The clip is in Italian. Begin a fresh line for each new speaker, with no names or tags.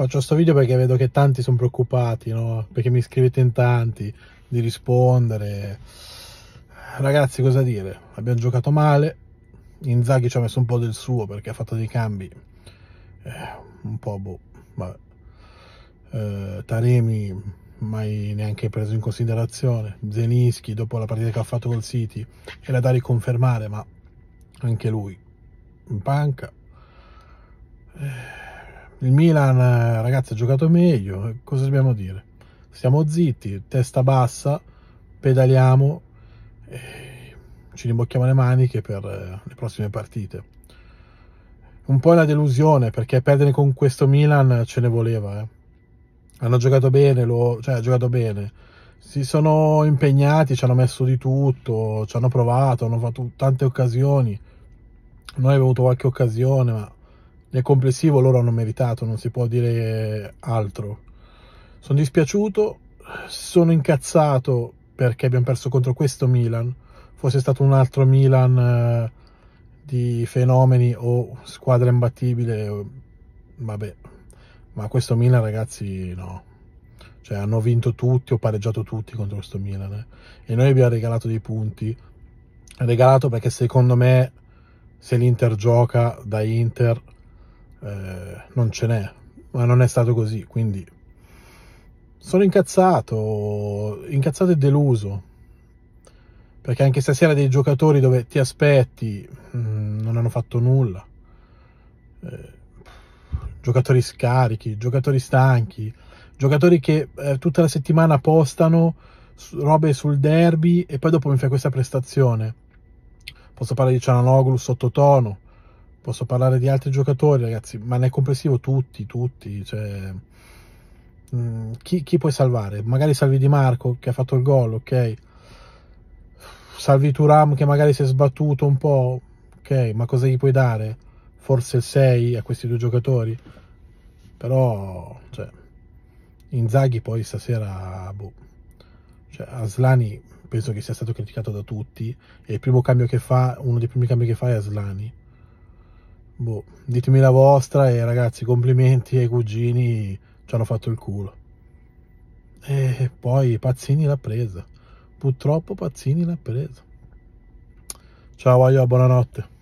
Faccio questo video perché vedo che tanti sono preoccupati, no? Perché mi scrivete in tanti di rispondere. Ragazzi, cosa dire? Abbiamo giocato male. Inzaghi ci ha messo un po' del suo perché ha fatto dei cambi. Eh, un po' boh. Vabbè. Eh, Taremi mai neanche preso in considerazione. Zenischi, dopo la partita che ha fatto col City, era da riconfermare, ma anche lui in panca. Eh, il Milan, eh, ragazzi, ha giocato meglio, eh, cosa dobbiamo dire? Stiamo zitti, testa bassa, pedaliamo, e ci rimbocchiamo le maniche per eh, le prossime partite. Un po' la delusione, perché perdere con questo Milan ce ne voleva. Eh. Hanno giocato bene, lo, cioè ha giocato bene. Si sono impegnati, ci hanno messo di tutto, ci hanno provato, hanno fatto tante occasioni. Noi abbiamo avuto qualche occasione, ma nel complessivo loro hanno meritato, non si può dire altro. Sono dispiaciuto, sono incazzato perché abbiamo perso contro questo Milan. Fosse stato un altro Milan eh, di fenomeni o squadra imbattibile, vabbè, ma questo Milan ragazzi no. Cioè hanno vinto tutti o pareggiato tutti contro questo Milan. Eh. E noi abbiamo regalato dei punti. Regalato perché secondo me se l'Inter gioca da Inter eh, non ce n'è, ma non è stato così, quindi sono incazzato, incazzato e deluso, perché anche stasera dei giocatori dove ti aspetti mh, mm, non hanno fatto nulla, eh, giocatori scarichi, giocatori stanchi, giocatori che eh, tutta la settimana postano robe sul derby e poi dopo mi fai questa prestazione. Posso parlare di Ciananoglu sottotono, posso parlare di altri giocatori, ragazzi, ma nel complessivo tutti, tutti, cioè, mh, mm, chi, chi, puoi salvare? Magari salvi Di Marco che ha fatto il gol, ok? Salvi Turam che magari si è sbattuto un po', ok? Ma cosa gli puoi dare? Forse il 6 a questi due giocatori? Però, cioè, Inzaghi poi stasera, boh, cioè, Aslani penso che sia stato criticato da tutti e il primo cambio che fa, uno dei primi cambi che fa è Aslani boh, ditemi la vostra e ragazzi, complimenti ai cugini, ci hanno fatto il culo. E poi Pazzini l'ha presa. Purtroppo Pazzini l'ha presa. Ciao Aio, buonanotte.